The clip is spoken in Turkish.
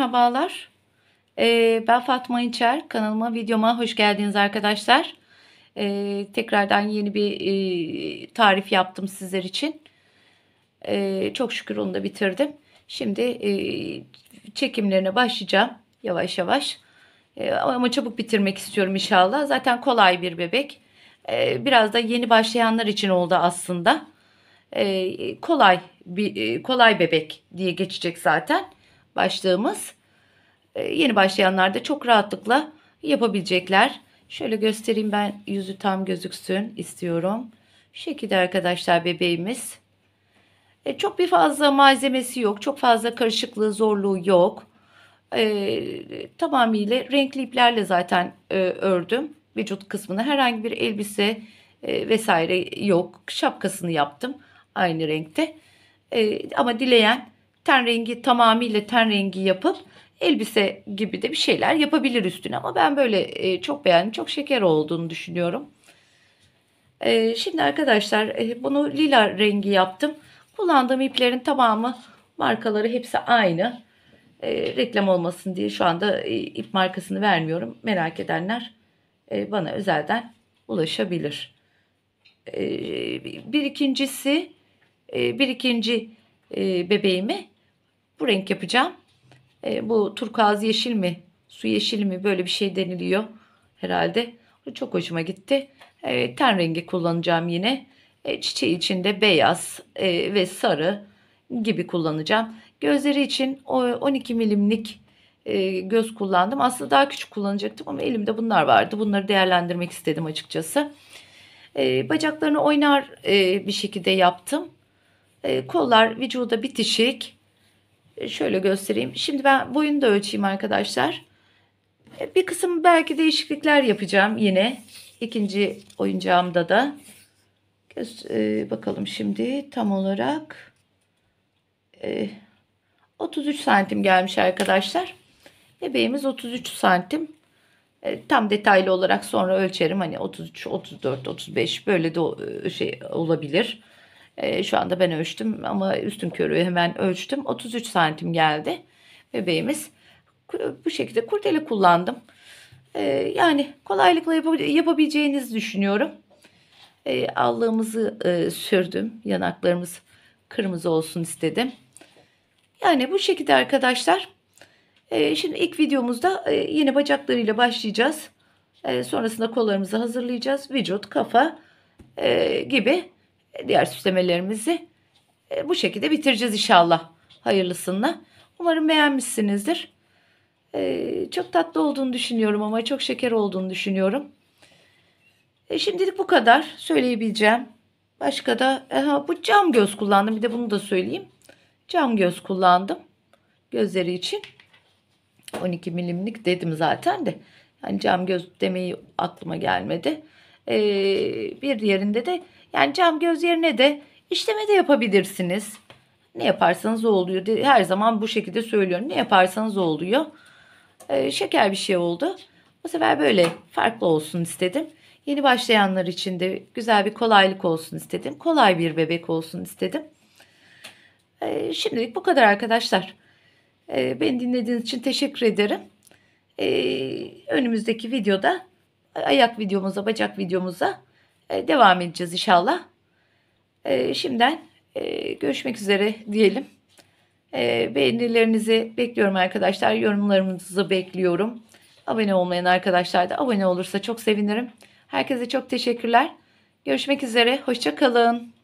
Merhabalar. Ee, ben Fatma İnçer. Kanalıma, videoma hoş geldiniz arkadaşlar. Ee, tekrardan yeni bir e, tarif yaptım sizler için. Ee, çok şükür onu da bitirdim. Şimdi e, çekimlerine başlayacağım yavaş yavaş. E, ama çabuk bitirmek istiyorum inşallah. Zaten kolay bir bebek. E, biraz da yeni başlayanlar için oldu aslında. E, kolay bir e, kolay bebek diye geçecek zaten başlığımız. Ee, yeni başlayanlar da çok rahatlıkla yapabilecekler. Şöyle göstereyim ben yüzü tam gözüksün istiyorum. Şu şekilde arkadaşlar bebeğimiz. E, çok bir fazla malzemesi yok. Çok fazla karışıklığı, zorluğu yok. E, tamamıyla renkli iplerle zaten e, ördüm. Vücut kısmını herhangi bir elbise e, vesaire yok. Şapkasını yaptım aynı renkte. E, ama dileyen ten rengi tamamıyla ten rengi yapıp elbise gibi de bir şeyler yapabilir üstüne ama ben böyle e, çok beğendim. Çok şeker olduğunu düşünüyorum. E, şimdi arkadaşlar e, bunu lila rengi yaptım. Kullandığım iplerin tamamı markaları hepsi aynı. reklam olmasın diye şu anda ip markasını vermiyorum. Merak edenler bana özelden ulaşabilir. bir ikincisi bir ikinci e, bebeğimi bu renk yapacağım. E, bu turkuaz yeşil mi? Su yeşili mi? Böyle bir şey deniliyor herhalde. çok hoşuma gitti. E, ten rengi kullanacağım yine. E, çiçeği içinde beyaz e, ve sarı gibi kullanacağım. Gözleri için 12 milimlik e, göz kullandım. Aslında daha küçük kullanacaktım ama elimde bunlar vardı. Bunları değerlendirmek istedim açıkçası. E, bacaklarını oynar e, bir şekilde yaptım. Ee, kollar vücuda bitişik. Ee, şöyle göstereyim. Şimdi ben boyunu da ölçeyim arkadaşlar. Ee, bir kısım belki değişiklikler yapacağım yine. ikinci oyuncağımda da. E, bakalım şimdi tam olarak. 33 santim gelmiş arkadaşlar. Bebeğimiz 33 santim. tam detaylı olarak sonra ölçerim. Hani 33, 34, 35 böyle de e, şey olabilir. E, şu anda ben ölçtüm ama üstün körü hemen ölçtüm. 33 santim geldi bebeğimiz. Bu şekilde kurdele kullandım. Ee, yani kolaylıkla yapabileceğinizi düşünüyorum. Ee, allığımızı e, sürdüm. Yanaklarımız kırmızı olsun istedim. Yani bu şekilde arkadaşlar. şimdi ilk videomuzda e, yine bacaklarıyla başlayacağız. sonrasında kollarımızı hazırlayacağız. Vücut, kafa e, gibi e, diğer süslemelerimizi e, bu şekilde bitireceğiz inşallah. Hayırlısıyla. Umarım beğenmişsinizdir. E, çok tatlı olduğunu düşünüyorum ama çok şeker olduğunu düşünüyorum. şimdilik bu kadar söyleyebileceğim. Başka da aha, bu cam göz kullandım. Bir de bunu da söyleyeyim. Cam göz kullandım. Gözleri için. 12 milimlik dedim zaten de. Yani cam göz demeyi aklıma gelmedi. Ee, bir diğerinde de yani cam göz yerine de işleme de yapabilirsiniz. Ne yaparsanız oluyor. Her zaman bu şekilde söylüyorum. Ne yaparsanız oluyor. Ee, şeker bir şey oldu. Bu sefer böyle farklı olsun istedim. Yeni başlayanlar için de güzel bir kolaylık olsun istedim. Kolay bir bebek olsun istedim. Ee, şimdilik bu kadar arkadaşlar. Ee, beni dinlediğiniz için teşekkür ederim. Ee, önümüzdeki videoda ayak videomuza, bacak videomuza e, devam edeceğiz inşallah. E, şimdiden e, görüşmek üzere diyelim. Beğenilerinizi bekliyorum arkadaşlar. Yorumlarınızı bekliyorum. Abone olmayan arkadaşlar da abone olursa çok sevinirim. Herkese çok teşekkürler. Görüşmek üzere. Hoşçakalın.